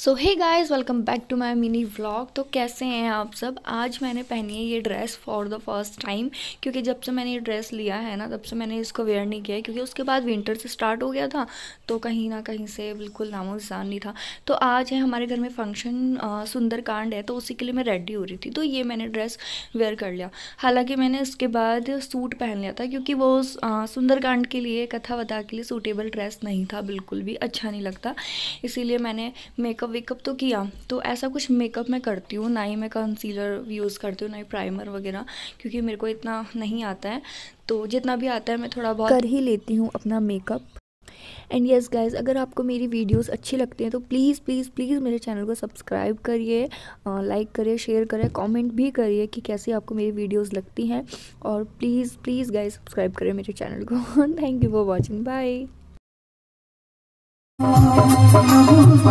so hey guys welcome back to my mini vlog तो कैसे हैं आप सब आज मैंने पहनी है ये dress for the first time क्योंकि जब से मैंने ये ड्रेस लिया है ना तब से मैंने इसको वेयर नहीं किया है क्योंकि उसके बाद विंटर से स्टार्ट हो गया था तो कहीं ना कहीं से बिल्कुल नामो निशान नहीं था तो आज है हमारे घर में फंक्शन सुंदरकांड है तो उसी के लिए मैं रेडी हो रही थी तो ये मैंने ड्रेस वेयर कर लिया हालाँकि मैंने इसके बाद सूट पहन लिया था क्योंकि वो सुंदरकांड के लिए कथा वथा के लिए सूटेबल ड्रेस नहीं था बिल्कुल भी अच्छा नहीं लगता इसीलिए मैंने मेकअप मेकअप वेकअप तो किया तो ऐसा कुछ मेकअप मैं करती हूँ ना ही मैं कंसीलर यूज़ करती हूँ ना ही प्राइमर वगैरह क्योंकि मेरे को इतना नहीं आता है तो जितना भी आता है मैं थोड़ा बहुत कर ही लेती हूँ अपना मेकअप एंड यस गाइज अगर आपको मेरी वीडियोस अच्छी लगती हैं तो प्लीज़ प्लीज़ प्लीज़ मेरे चैनल को सब्सक्राइब करिए लाइक करिए शेयर करिए कमेंट भी करिए कि कैसी आपको मेरी वीडियोस लगती हैं और प्लीज़ प्लीज़ गाइज सब्सक्राइब करें मेरे चैनल को thank you for watching bye